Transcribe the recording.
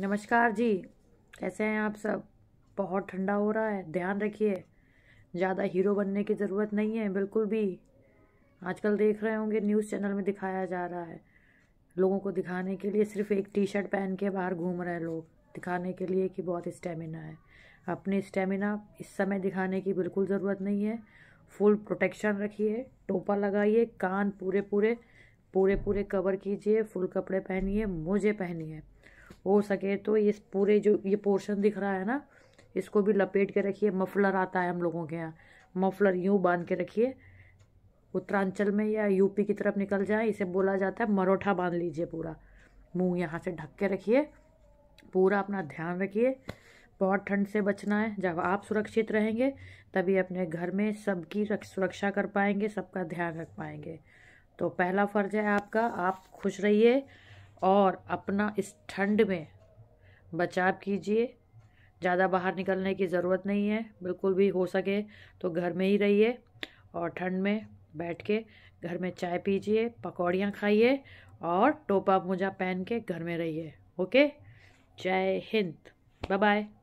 नमस्कार जी कैसे हैं आप सब बहुत ठंडा हो रहा है ध्यान रखिए ज़्यादा हीरो बनने की ज़रूरत नहीं है बिल्कुल भी आजकल देख रहे होंगे न्यूज़ चैनल में दिखाया जा रहा है लोगों को दिखाने के लिए सिर्फ एक टी शर्ट पहन के बाहर घूम रहे हैं लोग दिखाने के लिए कि बहुत स्टेमिना है अपने स्टेमिना इस समय दिखाने की बिल्कुल ज़रूरत नहीं है फुल प्रोटेक्शन रखिए टोपा लगाइए कान पूरे पूरे पूरे पूरे कवर कीजिए फुल कपड़े पहनिए मोजे पहनिए हो सके तो ये पूरे जो ये पोर्शन दिख रहा है ना इसको भी लपेट के रखिए मफलर आता है हम लोगों के यहाँ मफलर यूँ बांध के रखिए उत्तरांचल में या यूपी की तरफ निकल जाए इसे बोला जाता है मरोठा बांध लीजिए पूरा मुंह यहाँ से ढक के रखिए पूरा अपना ध्यान रखिए बहुत ठंड से बचना है जब आप सुरक्षित रहेंगे तभी अपने घर में सबकी सुरक्षा कर पाएंगे सबका ध्यान रख पाएंगे तो पहला फर्ज है आपका आप खुश रहिए और अपना इस ठंड में बचाव कीजिए ज़्यादा बाहर निकलने की ज़रूरत नहीं है बिल्कुल भी हो सके तो घर में ही रहिए और ठंड में बैठ के घर में चाय पीजिए पकौड़ियाँ खाइए और टोपा मोजा पहन के घर में रहिए ओके जय हिंद बाय बाय